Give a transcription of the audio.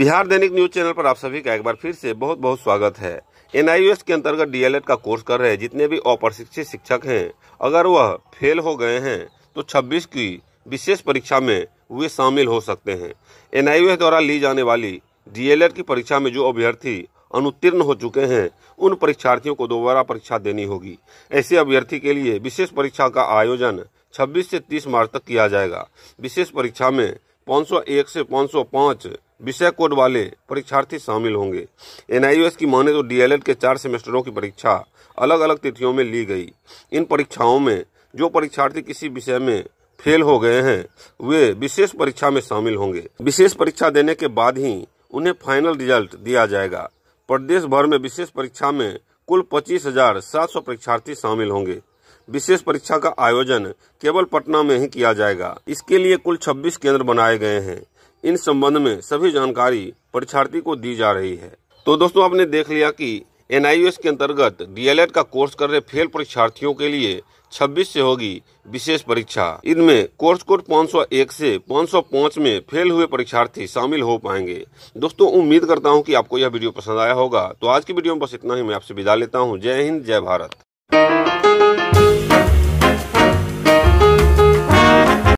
बिहार दैनिक news channel पर आप सभी का एक बार फिर से बहुत बहुत स्वागत है एनआईयूएस के अंतर्गत डीएलएड का कोर्स कर रहे जितने भी अप्रशिक्षित शिक्षक हैं अगर वह फेल हो गए हैं तो 26 की विशेष परीक्षा में वे शामिल हो सकते हैं एनआईयूएस द्वारा ली जाने वाली डीएलएड की परीक्षा में जो अभ्यर्थी अनुत्तीर्ण हो चुके हैं उन परीक्षार्थियों को दोबारा परीक्षा देनी होगी ऐसे अभ्यर्थी के लिए विशेष परीक्षा का आयोजन 26 से 30 मार्च तक किया जाएगा विशेष परीक्षा में 501 से 505 विषय कोड वाले परीक्षार्थी शामिल होंगे एनआईएस की माने तो डीएलएड के चार सेमेस्टरों की परीक्षा अलग अलग तिथियों में ली गई इन परीक्षाओं में जो परीक्षार्थी किसी विषय में फेल हो गए हैं वे विशेष परीक्षा में शामिल होंगे विशेष परीक्षा देने के बाद ही उन्हें फाइनल रिजल्ट दिया जाएगा प्रदेश भर में विशेष परीक्षा में कुल पच्चीस हजार सात सौ परीक्षार्थी शामिल होंगे विशेष परीक्षा का आयोजन केवल पटना में ही किया जाएगा इसके लिए कुल 26 केंद्र बनाए गए हैं इन संबंध में सभी जानकारी परीक्षार्थी को दी जा रही है तो दोस्तों आपने देख लिया कि एन के अंतर्गत डीएलएड का कोर्स कर रहे फेल परीक्षार्थियों के लिए 26 से होगी विशेष परीक्षा इनमें कोर्स कोड 501 से 505 में फेल हुए परीक्षार्थी शामिल हो पाएंगे दोस्तों उम्मीद करता हूं कि आपको यह वीडियो पसंद आया होगा तो आज की वीडियो में बस इतना ही मैं आपसे विदा लेता हूं जय हिंद जय भारत